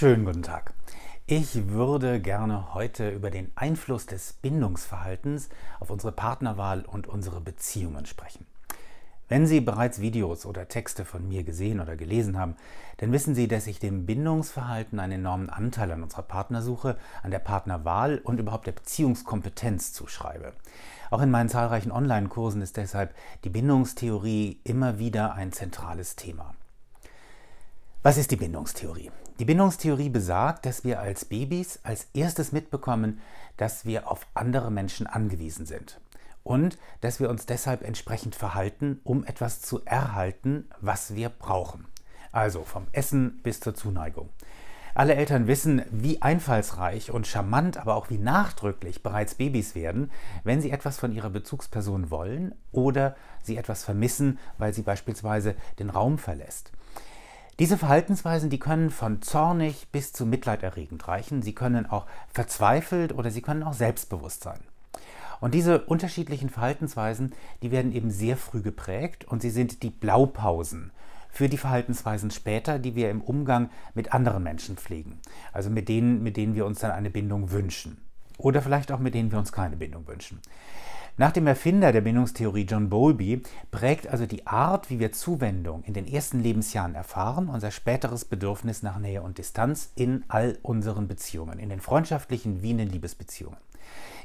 Schönen guten Tag. Ich würde gerne heute über den Einfluss des Bindungsverhaltens auf unsere Partnerwahl und unsere Beziehungen sprechen. Wenn Sie bereits Videos oder Texte von mir gesehen oder gelesen haben, dann wissen Sie, dass ich dem Bindungsverhalten einen enormen Anteil an unserer Partnersuche, an der Partnerwahl und überhaupt der Beziehungskompetenz zuschreibe. Auch in meinen zahlreichen Online-Kursen ist deshalb die Bindungstheorie immer wieder ein zentrales Thema. Was ist die Bindungstheorie? Die Bindungstheorie besagt, dass wir als Babys als erstes mitbekommen, dass wir auf andere Menschen angewiesen sind und dass wir uns deshalb entsprechend verhalten, um etwas zu erhalten, was wir brauchen. Also vom Essen bis zur Zuneigung. Alle Eltern wissen, wie einfallsreich und charmant, aber auch wie nachdrücklich bereits Babys werden, wenn sie etwas von ihrer Bezugsperson wollen oder sie etwas vermissen, weil sie beispielsweise den Raum verlässt. Diese Verhaltensweisen, die können von zornig bis zu mitleiderregend reichen. Sie können auch verzweifelt oder sie können auch selbstbewusst sein. Und diese unterschiedlichen Verhaltensweisen, die werden eben sehr früh geprägt und sie sind die Blaupausen für die Verhaltensweisen später, die wir im Umgang mit anderen Menschen pflegen. Also mit denen, mit denen wir uns dann eine Bindung wünschen. Oder vielleicht auch mit denen wir uns keine Bindung wünschen. Nach dem Erfinder der Bindungstheorie John Bowlby prägt also die Art, wie wir Zuwendung in den ersten Lebensjahren erfahren, unser späteres Bedürfnis nach Nähe und Distanz in all unseren Beziehungen, in den freundschaftlichen wie in den Liebesbeziehungen.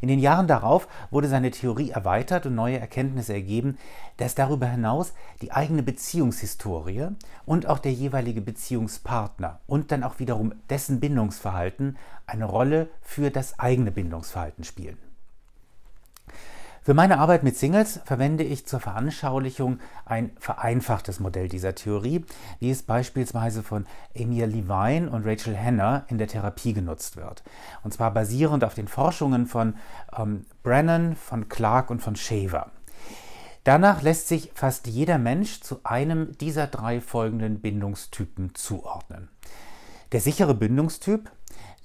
In den Jahren darauf wurde seine Theorie erweitert und neue Erkenntnisse ergeben, dass darüber hinaus die eigene Beziehungshistorie und auch der jeweilige Beziehungspartner und dann auch wiederum dessen Bindungsverhalten eine Rolle für das eigene Bindungsverhalten spielen. Für meine Arbeit mit Singles verwende ich zur Veranschaulichung ein vereinfachtes Modell dieser Theorie, wie es beispielsweise von Emil Levine und Rachel Hanner in der Therapie genutzt wird. Und zwar basierend auf den Forschungen von ähm, Brennan, von Clark und von Shaver. Danach lässt sich fast jeder Mensch zu einem dieser drei folgenden Bindungstypen zuordnen. Der sichere Bindungstyp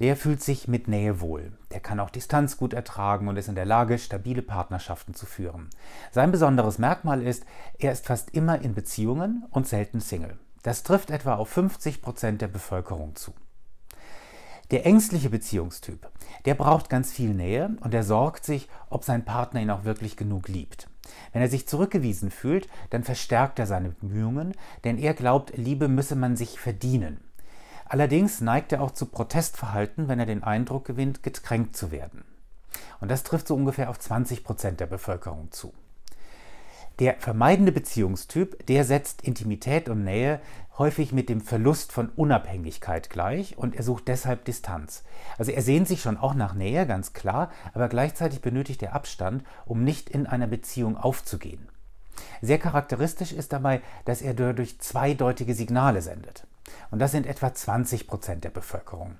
der fühlt sich mit Nähe wohl. Der kann auch Distanz gut ertragen und ist in der Lage, stabile Partnerschaften zu führen. Sein besonderes Merkmal ist, er ist fast immer in Beziehungen und selten Single. Das trifft etwa auf 50 Prozent der Bevölkerung zu. Der ängstliche Beziehungstyp, der braucht ganz viel Nähe und er sorgt sich, ob sein Partner ihn auch wirklich genug liebt. Wenn er sich zurückgewiesen fühlt, dann verstärkt er seine Bemühungen, denn er glaubt, Liebe müsse man sich verdienen. Allerdings neigt er auch zu Protestverhalten, wenn er den Eindruck gewinnt, gekränkt zu werden. Und das trifft so ungefähr auf 20 Prozent der Bevölkerung zu. Der vermeidende Beziehungstyp, der setzt Intimität und Nähe häufig mit dem Verlust von Unabhängigkeit gleich und er sucht deshalb Distanz. Also er sehnt sich schon auch nach Nähe, ganz klar, aber gleichzeitig benötigt er Abstand, um nicht in einer Beziehung aufzugehen. Sehr charakteristisch ist dabei, dass er dadurch zweideutige Signale sendet. Und das sind etwa 20 Prozent der Bevölkerung.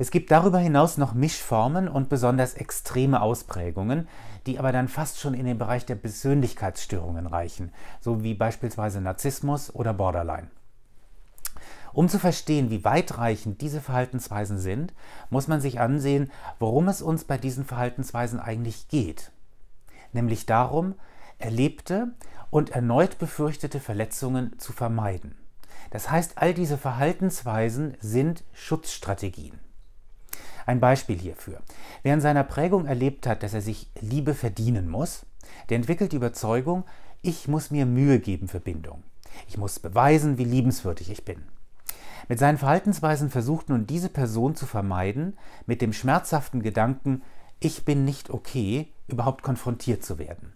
Es gibt darüber hinaus noch Mischformen und besonders extreme Ausprägungen, die aber dann fast schon in den Bereich der Persönlichkeitsstörungen reichen, so wie beispielsweise Narzissmus oder Borderline. Um zu verstehen, wie weitreichend diese Verhaltensweisen sind, muss man sich ansehen, worum es uns bei diesen Verhaltensweisen eigentlich geht. Nämlich darum, erlebte und erneut befürchtete Verletzungen zu vermeiden. Das heißt, all diese Verhaltensweisen sind Schutzstrategien. Ein Beispiel hierfür. Wer in seiner Prägung erlebt hat, dass er sich Liebe verdienen muss, der entwickelt die Überzeugung, ich muss mir Mühe geben für Bindung. Ich muss beweisen, wie liebenswürdig ich bin. Mit seinen Verhaltensweisen versucht nun diese Person zu vermeiden, mit dem schmerzhaften Gedanken, ich bin nicht okay, überhaupt konfrontiert zu werden.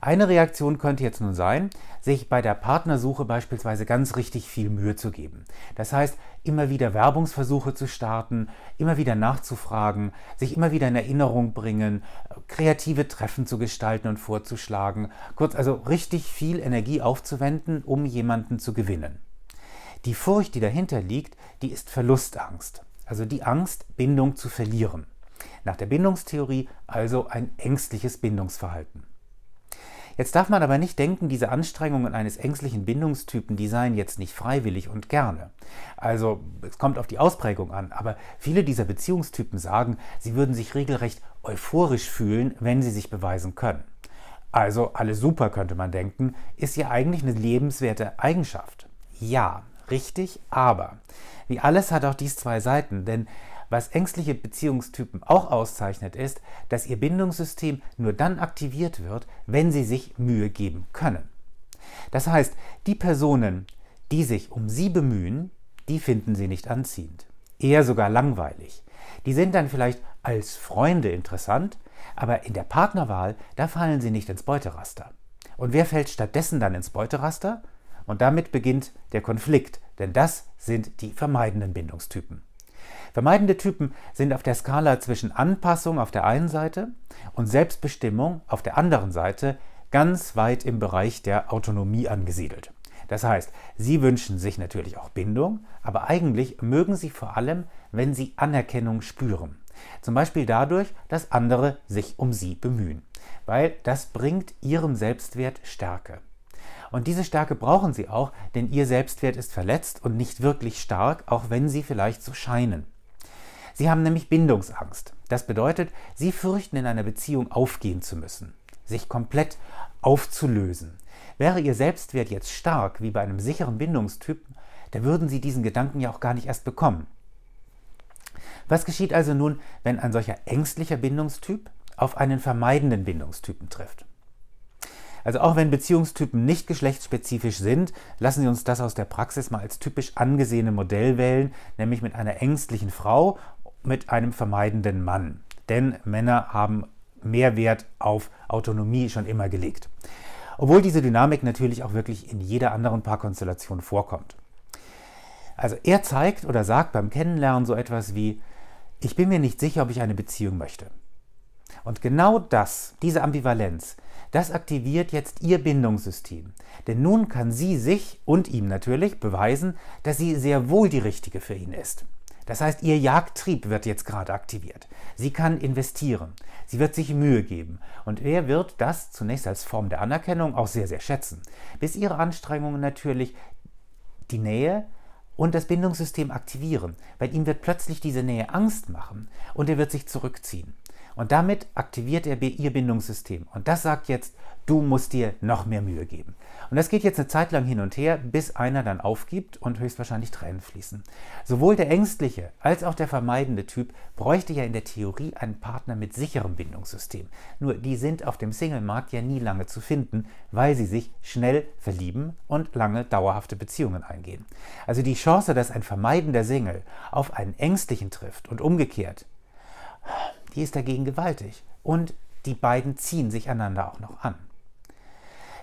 Eine Reaktion könnte jetzt nun sein, sich bei der Partnersuche beispielsweise ganz richtig viel Mühe zu geben. Das heißt, immer wieder Werbungsversuche zu starten, immer wieder nachzufragen, sich immer wieder in Erinnerung bringen, kreative Treffen zu gestalten und vorzuschlagen, kurz also richtig viel Energie aufzuwenden, um jemanden zu gewinnen. Die Furcht, die dahinter liegt, die ist Verlustangst, also die Angst, Bindung zu verlieren. Nach der Bindungstheorie also ein ängstliches Bindungsverhalten. Jetzt darf man aber nicht denken, diese Anstrengungen eines ängstlichen Bindungstypen, die seien jetzt nicht freiwillig und gerne. Also es kommt auf die Ausprägung an, aber viele dieser Beziehungstypen sagen, sie würden sich regelrecht euphorisch fühlen, wenn sie sich beweisen können. Also alles super könnte man denken, ist ja eigentlich eine lebenswerte Eigenschaft. Ja, richtig, aber wie alles hat auch dies zwei Seiten, denn was ängstliche Beziehungstypen auch auszeichnet, ist, dass ihr Bindungssystem nur dann aktiviert wird, wenn sie sich Mühe geben können. Das heißt, die Personen, die sich um sie bemühen, die finden sie nicht anziehend, eher sogar langweilig. Die sind dann vielleicht als Freunde interessant, aber in der Partnerwahl, da fallen sie nicht ins Beuteraster. Und wer fällt stattdessen dann ins Beuteraster? Und damit beginnt der Konflikt, denn das sind die vermeidenden Bindungstypen. Vermeidende Typen sind auf der Skala zwischen Anpassung auf der einen Seite und Selbstbestimmung auf der anderen Seite ganz weit im Bereich der Autonomie angesiedelt. Das heißt, sie wünschen sich natürlich auch Bindung, aber eigentlich mögen sie vor allem, wenn sie Anerkennung spüren. Zum Beispiel dadurch, dass andere sich um sie bemühen, weil das bringt ihrem Selbstwert Stärke. Und diese Stärke brauchen sie auch, denn ihr Selbstwert ist verletzt und nicht wirklich stark, auch wenn sie vielleicht so scheinen. Sie haben nämlich Bindungsangst. Das bedeutet, Sie fürchten, in einer Beziehung aufgehen zu müssen, sich komplett aufzulösen. Wäre Ihr Selbstwert jetzt stark, wie bei einem sicheren Bindungstyp, da würden Sie diesen Gedanken ja auch gar nicht erst bekommen. Was geschieht also nun, wenn ein solcher ängstlicher Bindungstyp auf einen vermeidenden Bindungstypen trifft? Also auch wenn Beziehungstypen nicht geschlechtsspezifisch sind, lassen Sie uns das aus der Praxis mal als typisch angesehene Modell wählen, nämlich mit einer ängstlichen Frau mit einem vermeidenden Mann. Denn Männer haben mehr Wert auf Autonomie schon immer gelegt. Obwohl diese Dynamik natürlich auch wirklich in jeder anderen Paarkonstellation vorkommt. Also er zeigt oder sagt beim Kennenlernen so etwas wie, ich bin mir nicht sicher, ob ich eine Beziehung möchte. Und genau das, diese Ambivalenz, das aktiviert jetzt ihr Bindungssystem. Denn nun kann sie sich und ihm natürlich beweisen, dass sie sehr wohl die richtige für ihn ist. Das heißt, ihr Jagdtrieb wird jetzt gerade aktiviert. Sie kann investieren, sie wird sich Mühe geben und er wird das zunächst als Form der Anerkennung auch sehr, sehr schätzen, bis ihre Anstrengungen natürlich die Nähe und das Bindungssystem aktivieren, weil ihm wird plötzlich diese Nähe Angst machen und er wird sich zurückziehen. Und damit aktiviert er ihr Bindungssystem. Und das sagt jetzt, du musst dir noch mehr Mühe geben. Und das geht jetzt eine Zeit lang hin und her, bis einer dann aufgibt und höchstwahrscheinlich Tränen fließen. Sowohl der ängstliche als auch der vermeidende Typ bräuchte ja in der Theorie einen Partner mit sicherem Bindungssystem. Nur die sind auf dem Single-Markt ja nie lange zu finden, weil sie sich schnell verlieben und lange dauerhafte Beziehungen eingehen. Also die Chance, dass ein vermeidender Single auf einen ängstlichen trifft und umgekehrt, die ist dagegen gewaltig. Und die beiden ziehen sich einander auch noch an.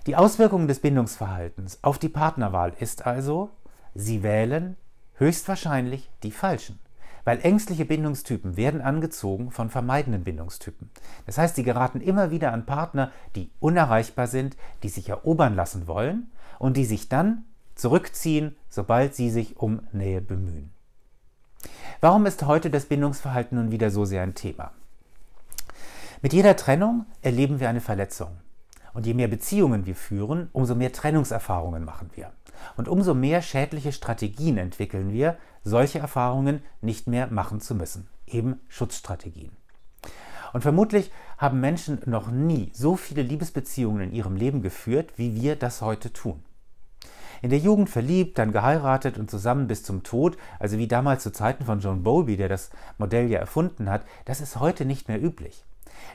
Die Auswirkung des Bindungsverhaltens auf die Partnerwahl ist also, Sie wählen höchstwahrscheinlich die falschen. Weil ängstliche Bindungstypen werden angezogen von vermeidenden Bindungstypen. Das heißt, sie geraten immer wieder an Partner, die unerreichbar sind, die sich erobern lassen wollen und die sich dann zurückziehen, sobald sie sich um Nähe bemühen. Warum ist heute das Bindungsverhalten nun wieder so sehr ein Thema? Mit jeder Trennung erleben wir eine Verletzung. Und je mehr Beziehungen wir führen, umso mehr Trennungserfahrungen machen wir. Und umso mehr schädliche Strategien entwickeln wir, solche Erfahrungen nicht mehr machen zu müssen. Eben Schutzstrategien. Und vermutlich haben Menschen noch nie so viele Liebesbeziehungen in ihrem Leben geführt, wie wir das heute tun. In der Jugend verliebt, dann geheiratet und zusammen bis zum Tod, also wie damals zu Zeiten von John Bowlby, der das Modell ja erfunden hat, das ist heute nicht mehr üblich.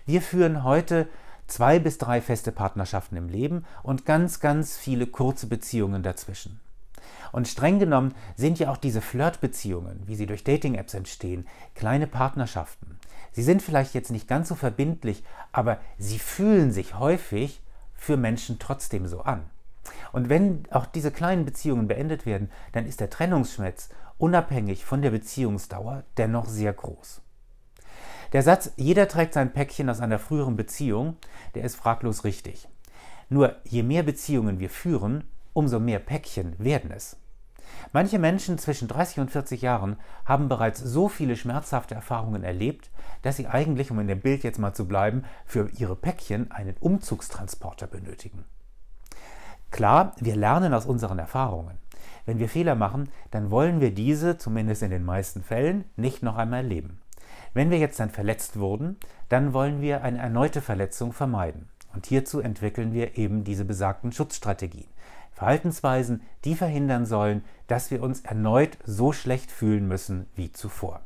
Wir führen heute zwei bis drei feste Partnerschaften im Leben und ganz, ganz viele kurze Beziehungen dazwischen. Und streng genommen sind ja auch diese Flirtbeziehungen, wie sie durch Dating-Apps entstehen, kleine Partnerschaften. Sie sind vielleicht jetzt nicht ganz so verbindlich, aber sie fühlen sich häufig für Menschen trotzdem so an. Und wenn auch diese kleinen Beziehungen beendet werden, dann ist der Trennungsschmerz unabhängig von der Beziehungsdauer dennoch sehr groß. Der Satz, jeder trägt sein Päckchen aus einer früheren Beziehung, der ist fraglos richtig. Nur je mehr Beziehungen wir führen, umso mehr Päckchen werden es. Manche Menschen zwischen 30 und 40 Jahren haben bereits so viele schmerzhafte Erfahrungen erlebt, dass sie eigentlich, um in dem Bild jetzt mal zu bleiben, für ihre Päckchen einen Umzugstransporter benötigen. Klar, wir lernen aus unseren Erfahrungen. Wenn wir Fehler machen, dann wollen wir diese, zumindest in den meisten Fällen, nicht noch einmal erleben. Wenn wir jetzt dann verletzt wurden, dann wollen wir eine erneute Verletzung vermeiden. Und hierzu entwickeln wir eben diese besagten Schutzstrategien. Verhaltensweisen, die verhindern sollen, dass wir uns erneut so schlecht fühlen müssen wie zuvor.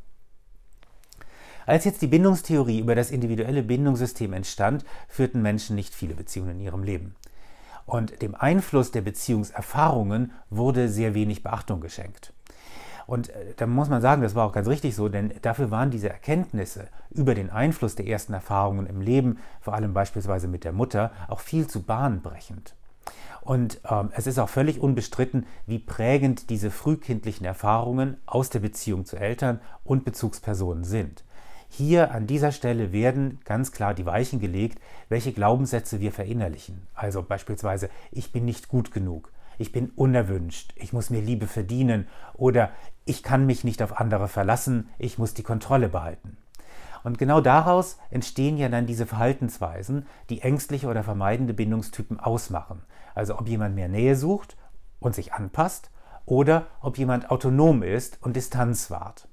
Als jetzt die Bindungstheorie über das individuelle Bindungssystem entstand, führten Menschen nicht viele Beziehungen in ihrem Leben. Und dem Einfluss der Beziehungserfahrungen wurde sehr wenig Beachtung geschenkt. Und äh, da muss man sagen, das war auch ganz richtig so, denn dafür waren diese Erkenntnisse über den Einfluss der ersten Erfahrungen im Leben, vor allem beispielsweise mit der Mutter, auch viel zu bahnbrechend. Und ähm, es ist auch völlig unbestritten, wie prägend diese frühkindlichen Erfahrungen aus der Beziehung zu Eltern und Bezugspersonen sind. Hier an dieser Stelle werden ganz klar die Weichen gelegt, welche Glaubenssätze wir verinnerlichen. Also beispielsweise, ich bin nicht gut genug, ich bin unerwünscht, ich muss mir Liebe verdienen oder ich kann mich nicht auf andere verlassen, ich muss die Kontrolle behalten. Und genau daraus entstehen ja dann diese Verhaltensweisen, die ängstliche oder vermeidende Bindungstypen ausmachen. Also ob jemand mehr Nähe sucht und sich anpasst oder ob jemand autonom ist und Distanz wahrt.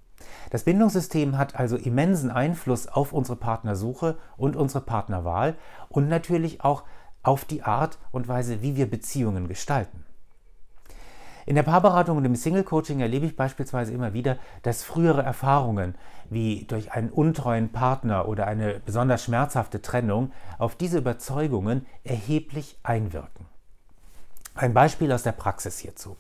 Das Bindungssystem hat also immensen Einfluss auf unsere Partnersuche und unsere Partnerwahl und natürlich auch auf die Art und Weise, wie wir Beziehungen gestalten. In der Paarberatung und im Single-Coaching erlebe ich beispielsweise immer wieder, dass frühere Erfahrungen wie durch einen untreuen Partner oder eine besonders schmerzhafte Trennung auf diese Überzeugungen erheblich einwirken. Ein Beispiel aus der Praxis hierzu.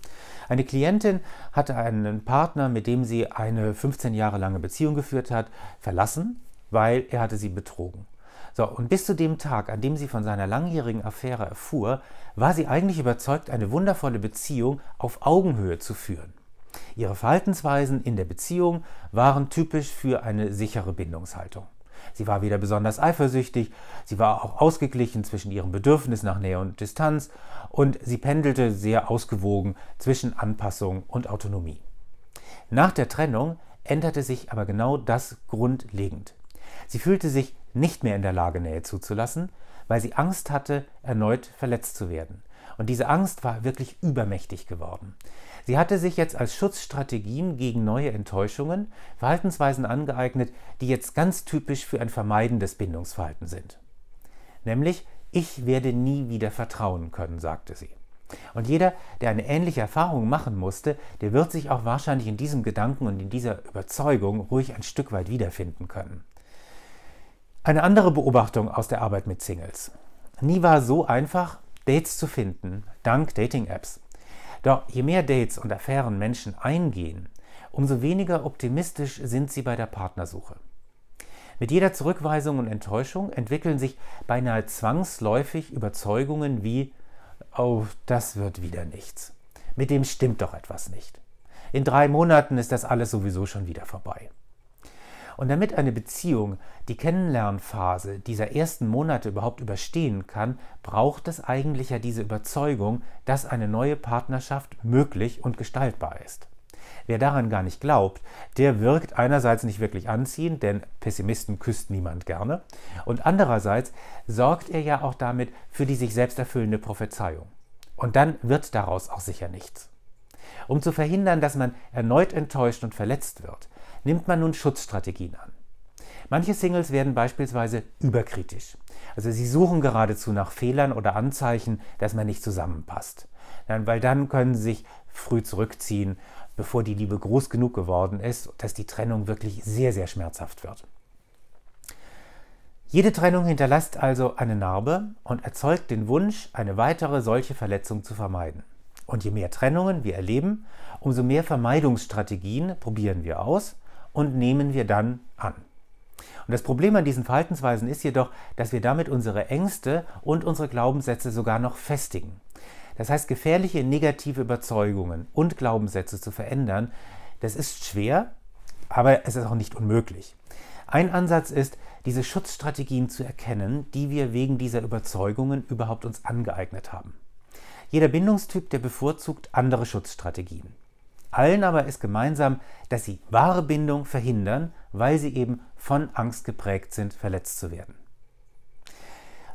Eine Klientin hatte einen Partner, mit dem sie eine 15 Jahre lange Beziehung geführt hat, verlassen, weil er hatte sie betrogen. So, und bis zu dem Tag, an dem sie von seiner langjährigen Affäre erfuhr, war sie eigentlich überzeugt, eine wundervolle Beziehung auf Augenhöhe zu führen. Ihre Verhaltensweisen in der Beziehung waren typisch für eine sichere Bindungshaltung. Sie war weder besonders eifersüchtig, sie war auch ausgeglichen zwischen ihrem Bedürfnis nach Nähe und Distanz und sie pendelte sehr ausgewogen zwischen Anpassung und Autonomie. Nach der Trennung änderte sich aber genau das grundlegend. Sie fühlte sich nicht mehr in der Lage, Nähe zuzulassen, weil sie Angst hatte, erneut verletzt zu werden. Und diese Angst war wirklich übermächtig geworden. Sie hatte sich jetzt als Schutzstrategien gegen neue Enttäuschungen Verhaltensweisen angeeignet, die jetzt ganz typisch für ein vermeidendes Bindungsverhalten sind. Nämlich, ich werde nie wieder vertrauen können, sagte sie. Und jeder, der eine ähnliche Erfahrung machen musste, der wird sich auch wahrscheinlich in diesem Gedanken und in dieser Überzeugung ruhig ein Stück weit wiederfinden können. Eine andere Beobachtung aus der Arbeit mit Singles. Nie war so einfach, Dates zu finden, dank Dating-Apps. Doch je mehr Dates und Affären Menschen eingehen, umso weniger optimistisch sind sie bei der Partnersuche. Mit jeder Zurückweisung und Enttäuschung entwickeln sich beinahe zwangsläufig Überzeugungen wie, oh, das wird wieder nichts. Mit dem stimmt doch etwas nicht. In drei Monaten ist das alles sowieso schon wieder vorbei. Und damit eine Beziehung die Kennenlernphase dieser ersten Monate überhaupt überstehen kann, braucht es eigentlich ja diese Überzeugung, dass eine neue Partnerschaft möglich und gestaltbar ist. Wer daran gar nicht glaubt, der wirkt einerseits nicht wirklich anziehend, denn Pessimisten küsst niemand gerne, und andererseits sorgt er ja auch damit für die sich selbst erfüllende Prophezeiung. Und dann wird daraus auch sicher nichts. Um zu verhindern, dass man erneut enttäuscht und verletzt wird, nimmt man nun Schutzstrategien an. Manche Singles werden beispielsweise überkritisch. Also sie suchen geradezu nach Fehlern oder Anzeichen, dass man nicht zusammenpasst. Weil dann können sie sich früh zurückziehen, bevor die Liebe groß genug geworden ist, dass die Trennung wirklich sehr, sehr schmerzhaft wird. Jede Trennung hinterlässt also eine Narbe und erzeugt den Wunsch, eine weitere solche Verletzung zu vermeiden. Und je mehr Trennungen wir erleben, umso mehr Vermeidungsstrategien probieren wir aus und nehmen wir dann an. Und das Problem an diesen Verhaltensweisen ist jedoch, dass wir damit unsere Ängste und unsere Glaubenssätze sogar noch festigen. Das heißt, gefährliche negative Überzeugungen und Glaubenssätze zu verändern, das ist schwer, aber es ist auch nicht unmöglich. Ein Ansatz ist, diese Schutzstrategien zu erkennen, die wir wegen dieser Überzeugungen überhaupt uns angeeignet haben. Jeder Bindungstyp, der bevorzugt andere Schutzstrategien. Allen aber ist gemeinsam, dass sie wahre Bindung verhindern, weil sie eben von Angst geprägt sind, verletzt zu werden.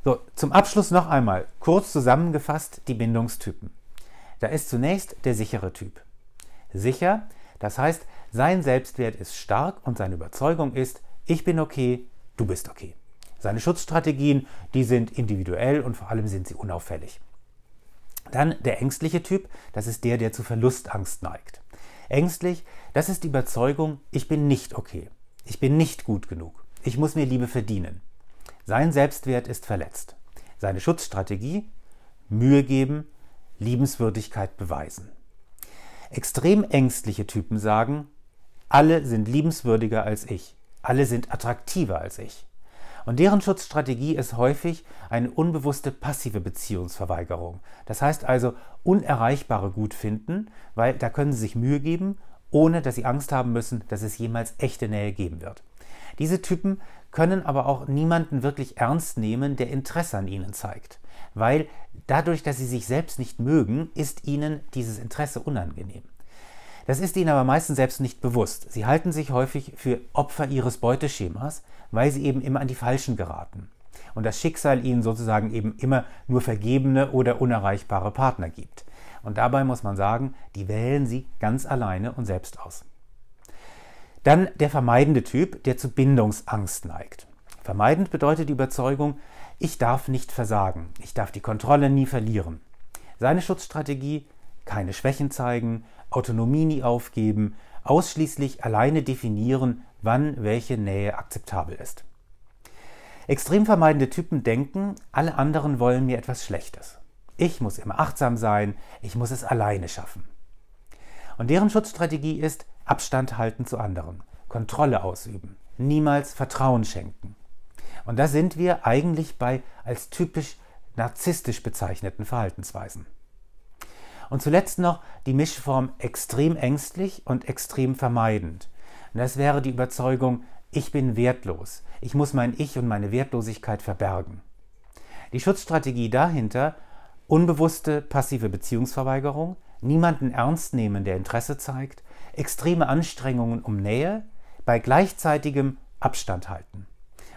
So, zum Abschluss noch einmal kurz zusammengefasst die Bindungstypen. Da ist zunächst der sichere Typ. Sicher, das heißt, sein Selbstwert ist stark und seine Überzeugung ist, ich bin okay, du bist okay. Seine Schutzstrategien, die sind individuell und vor allem sind sie unauffällig. Dann der ängstliche Typ, das ist der, der zu Verlustangst neigt. Ängstlich, das ist die Überzeugung, ich bin nicht okay. Ich bin nicht gut genug. Ich muss mir Liebe verdienen. Sein Selbstwert ist verletzt. Seine Schutzstrategie? Mühe geben, Liebenswürdigkeit beweisen. Extrem ängstliche Typen sagen, alle sind liebenswürdiger als ich. Alle sind attraktiver als ich. Und deren Schutzstrategie ist häufig eine unbewusste passive Beziehungsverweigerung. Das heißt also unerreichbare Gut finden, weil da können sie sich Mühe geben, ohne dass sie Angst haben müssen, dass es jemals echte Nähe geben wird. Diese Typen können aber auch niemanden wirklich ernst nehmen, der Interesse an ihnen zeigt, weil dadurch, dass sie sich selbst nicht mögen, ist ihnen dieses Interesse unangenehm. Das ist ihnen aber meistens selbst nicht bewusst. Sie halten sich häufig für Opfer ihres Beuteschemas, weil sie eben immer an die Falschen geraten und das Schicksal ihnen sozusagen eben immer nur vergebene oder unerreichbare Partner gibt. Und dabei muss man sagen, die wählen sie ganz alleine und selbst aus. Dann der vermeidende Typ, der zu Bindungsangst neigt. Vermeidend bedeutet die Überzeugung, ich darf nicht versagen, ich darf die Kontrolle nie verlieren. Seine Schutzstrategie, keine Schwächen zeigen, Autonomie nie aufgeben, ausschließlich alleine definieren, wann welche Nähe akzeptabel ist. Extrem vermeidende Typen denken, alle anderen wollen mir etwas Schlechtes. Ich muss immer achtsam sein, ich muss es alleine schaffen. Und deren Schutzstrategie ist Abstand halten zu anderen, Kontrolle ausüben, niemals Vertrauen schenken. Und da sind wir eigentlich bei als typisch narzisstisch bezeichneten Verhaltensweisen. Und zuletzt noch die Mischform extrem ängstlich und extrem vermeidend. Und das wäre die Überzeugung, ich bin wertlos. Ich muss mein Ich und meine Wertlosigkeit verbergen. Die Schutzstrategie dahinter, unbewusste passive Beziehungsverweigerung, niemanden ernst nehmen, der Interesse zeigt, extreme Anstrengungen um Nähe, bei gleichzeitigem Abstand halten.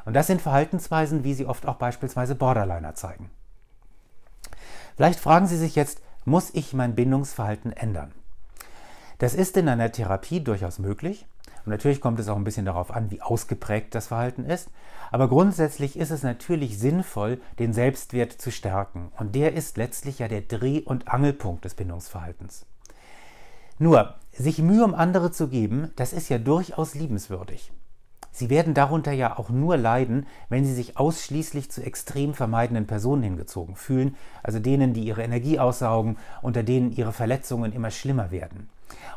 Und das sind Verhaltensweisen, wie sie oft auch beispielsweise Borderliner zeigen. Vielleicht fragen Sie sich jetzt, muss ich mein Bindungsverhalten ändern? Das ist in einer Therapie durchaus möglich. Und natürlich kommt es auch ein bisschen darauf an, wie ausgeprägt das Verhalten ist. Aber grundsätzlich ist es natürlich sinnvoll, den Selbstwert zu stärken. Und der ist letztlich ja der Dreh- und Angelpunkt des Bindungsverhaltens. Nur, sich Mühe um andere zu geben, das ist ja durchaus liebenswürdig. Sie werden darunter ja auch nur leiden, wenn sie sich ausschließlich zu extrem vermeidenden Personen hingezogen fühlen, also denen, die ihre Energie aussaugen, unter denen ihre Verletzungen immer schlimmer werden.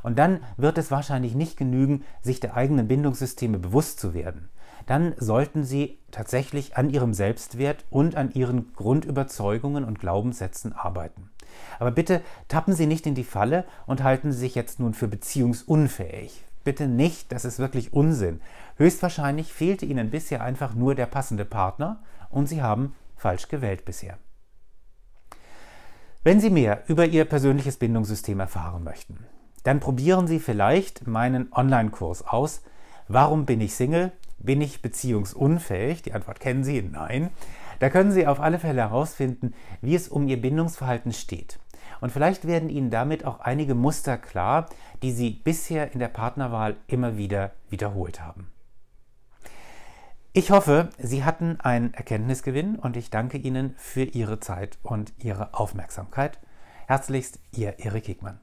Und dann wird es wahrscheinlich nicht genügen, sich der eigenen Bindungssysteme bewusst zu werden. Dann sollten sie tatsächlich an ihrem Selbstwert und an ihren Grundüberzeugungen und Glaubenssätzen arbeiten. Aber bitte tappen Sie nicht in die Falle und halten Sie sich jetzt nun für beziehungsunfähig. Bitte nicht, das ist wirklich Unsinn. Höchstwahrscheinlich fehlte ihnen bisher einfach nur der passende Partner und sie haben falsch gewählt bisher. Wenn Sie mehr über Ihr persönliches Bindungssystem erfahren möchten, dann probieren Sie vielleicht meinen Online-Kurs aus. Warum bin ich Single? Bin ich beziehungsunfähig? Die Antwort kennen Sie, nein. Da können Sie auf alle Fälle herausfinden, wie es um Ihr Bindungsverhalten steht. Und vielleicht werden Ihnen damit auch einige Muster klar, die Sie bisher in der Partnerwahl immer wieder wiederholt haben. Ich hoffe, Sie hatten einen Erkenntnisgewinn und ich danke Ihnen für Ihre Zeit und Ihre Aufmerksamkeit. Herzlichst, Ihr Erik Hickmann.